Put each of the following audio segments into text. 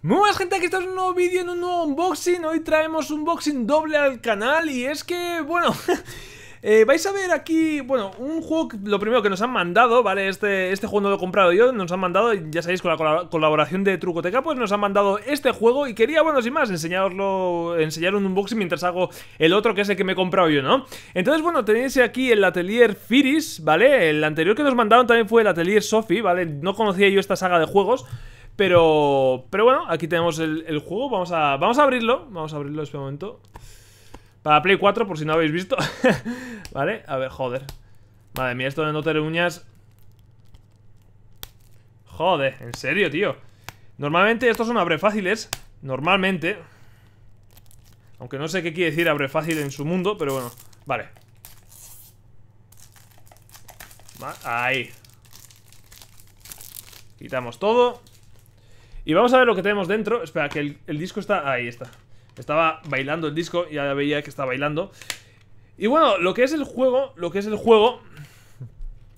Muy buenas gente, aquí estamos en un nuevo vídeo, en un nuevo unboxing Hoy traemos un unboxing doble al canal y es que, bueno... Eh, vais a ver aquí, bueno, un juego, lo primero que nos han mandado, ¿vale? Este, este juego no lo he comprado yo, nos han mandado, ya sabéis, con la colaboración de Trucoteca, pues nos han mandado este juego y quería, bueno, sin más, enseñaroslo, enseñar un unboxing mientras hago el otro, que es el que me he comprado yo, ¿no? Entonces, bueno, tenéis aquí el Atelier Firis, ¿vale? El anterior que nos mandaron también fue el Atelier Sophie, ¿vale? No conocía yo esta saga de juegos, pero, pero bueno, aquí tenemos el, juego. Vamos a, vamos a abrirlo. Vamos a abrirlo este momento. Para Play 4, por si no habéis visto. vale, a ver, joder. Madre mía, esto de no tener uñas. Joder, en serio, tío. Normalmente estos son abre fáciles. Normalmente. Aunque no sé qué quiere decir abre fácil en su mundo, pero bueno. Vale. Ahí. Quitamos todo. Y vamos a ver lo que tenemos dentro. Espera, que el, disco está... Ahí está. Estaba bailando el disco, ya veía que está bailando. Y bueno, lo que es el juego, lo que es el juego...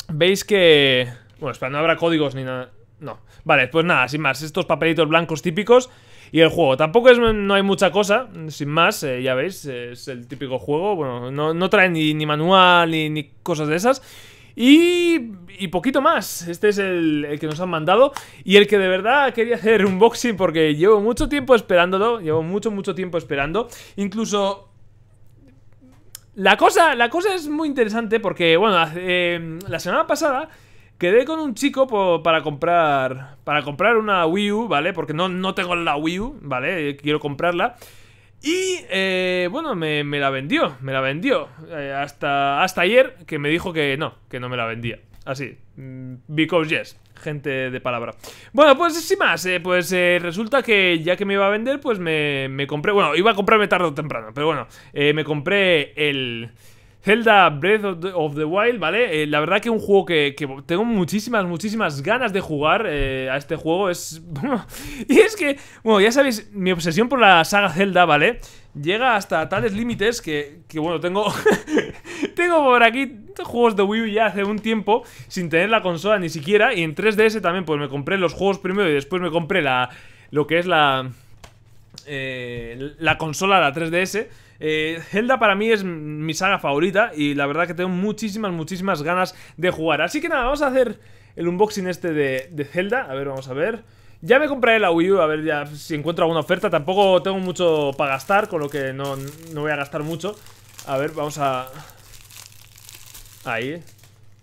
Veis que... Bueno, espera, no habrá códigos ni nada. No. Vale, pues nada, sin más. Estos papelitos blancos típicos y el juego. Tampoco es, no hay mucha cosa, sin más, eh, ya veis, es el típico juego. Bueno, no, trae ni, manual ni, ni cosas de esas. Y, poquito más, este es el, que nos han mandado y el que de verdad quería hacer un unboxing porque llevo mucho tiempo esperándolo, llevo mucho, mucho tiempo esperando. Incluso... La cosa, la cosa es muy interesante porque, bueno, em, la semana pasada quedé con un chico para comprar para comprar una Wii U, ¿vale? Porque no, no tengo la Wii U, ¿vale? Quiero comprarla. Y eh, bueno, me, la vendió, me la vendió. Eh, hasta, hasta ayer que me dijo que no, que no me la vendía. Así, mm, because yes, gente de palabra. Bueno, pues sin más, eh, pues resulta que ya que me iba a vender, pues me, me, compré, bueno, iba a comprarme tarde o temprano, pero bueno, me compré el... Zelda Breath of the, Wild, ¿vale? Eh, la verdad que un juego que, tengo muchísimas, muchísimas ganas de jugar eh, a este juego es... y es que, bueno, ya sabéis, mi obsesión por la saga Zelda, ¿vale? Llega hasta tales límites que, que, bueno, tengo... tengo por aquí juegos de Wii U ya hace un tiempo sin tener la consola ni siquiera y en 3DS también pues me compré los juegos primero y después me compré la... lo que es la... Eh, la consola, la 3DS. Eh, Zelda para mí es mi saga favorita y la verdad que tengo muchísimas, muchísimas ganas de jugar. Así que nada, vamos a hacer el unboxing este de, Zelda. A ver, vamos a ver. Ya me compré la Wii U, a ver ya si encuentro alguna oferta. Tampoco tengo mucho para gastar, con lo que no, no voy a gastar mucho. A ver, vamos a... Ahí.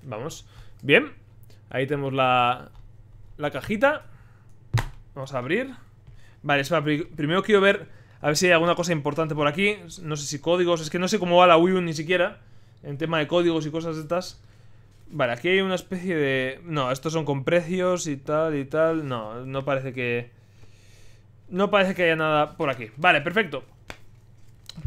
Vamos. Bien. Ahí tenemos la, la cajita. Vamos a abrir. Vale, espera, primero quiero ver a ver si hay alguna cosa importante por aquí. No sé si códigos, es que no sé cómo va la Wii U ni siquiera. En tema de códigos y cosas de estas. Vale, aquí hay una especie de... No, estos son con precios y tal y tal. No, no parece que... No parece que haya nada por aquí. Vale, perfecto.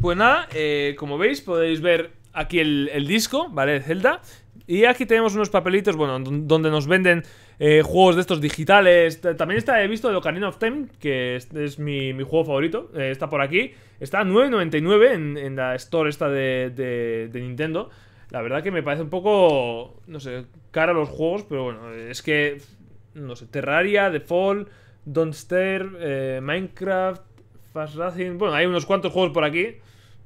Pues nada, eh, como veis podéis ver aquí el, el disco, ¿vale? De Zelda. Y aquí tenemos unos papelitos, bueno, donde nos venden eh, juegos de estos digitales. También está, he visto The Ocarina of Time, que es, mi, juego favorito. Eh, está por aquí. Está a 9.99 en, en, la store esta de, de, Nintendo. La verdad que me parece un poco, no sé, cara los juegos, pero bueno, es que, no sé, Terraria, The Fall, Don't Stare, eh, Minecraft, Fast Racing. Bueno, hay unos cuantos juegos por aquí.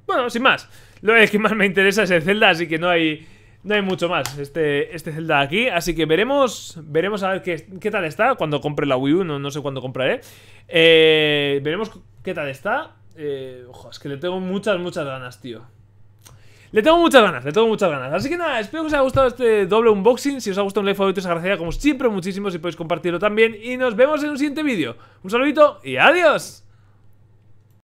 Bueno, sin más. Lo que más me interesa es el Zelda, así que no hay... No hay mucho más este, este Zelda aquí, así que veremos veremos a ver qué, tal está cuando compre la Wii U, no, sé cuándo compraré. Eh, veremos qué tal está. Eh, ojo, es que le tengo muchas, muchas ganas, tío. Le tengo muchas ganas, le tengo muchas ganas. Así que nada, espero que os haya gustado este doble unboxing. Si os ha gustado un like favorito, os agradecería como siempre muchísimo si podéis compartirlo también. Y nos vemos en un siguiente vídeo. Un saludito y adiós.